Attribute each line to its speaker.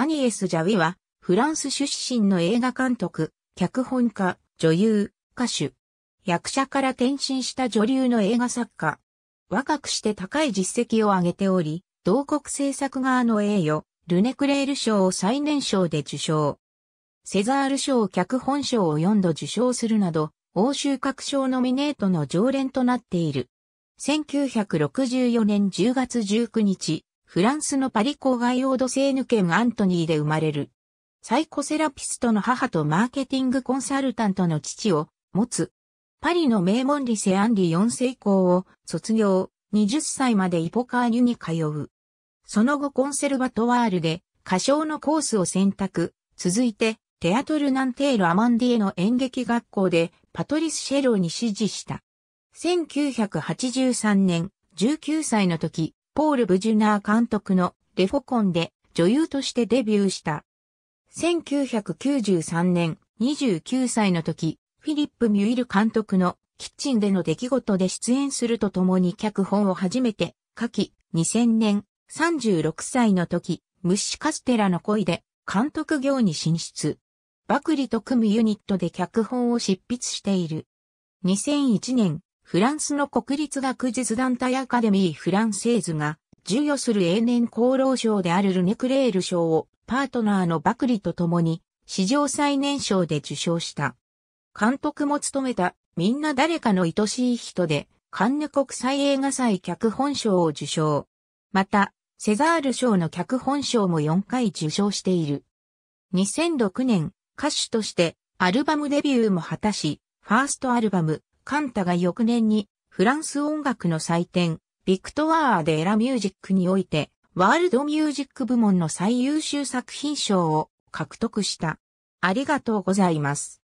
Speaker 1: アニエス・ジャウィは、フランス出身の映画監督、脚本家、女優、歌手。役者から転身した女流の映画作家。若くして高い実績を上げており、同国制作側の栄誉、ルネクレール賞を最年少で受賞。セザール賞脚本賞を4度受賞するなど、欧州各賞ノミネートの常連となっている。1964年10月19日、フランスのパリ郊外オードセーヌ県アントニーで生まれる。サイコセラピストの母とマーケティングコンサルタントの父を持つ。パリの名門リセアンリ4世校を卒業、20歳までイポカーニュに通う。その後コンセルバトワールで歌唱のコースを選択。続いて、テアトルナンテール・アマンディエの演劇学校でパトリス・シェローに指示した。1983年、19歳の時、ポール・ブジュナー監督のレフォコンで女優としてデビューした。1993年29歳の時、フィリップ・ミュイル監督のキッチンでの出来事で出演するとともに脚本を初めて書き、2000年36歳の時、ムッシュカステラの恋で監督業に進出。バクリと組むユニットで脚本を執筆している。2001年フランスの国立学術団体アカデミー・フランセーズが、授与する永年功労賞であるルネクレール賞をパートナーのバクリと共に史上最年少で受賞した。監督も務めたみんな誰かの愛しい人でカンヌ国際映画祭脚本賞を受賞。また、セザール賞の脚本賞も4回受賞している。2006年、歌手としてアルバムデビューも果たし、ファーストアルバム、カンタが翌年にフランス音楽の祭典、ビクトワーでエラミュージックにおいて、ワールドミュージック部門の最優秀作品賞を獲得した。ありがとうございます。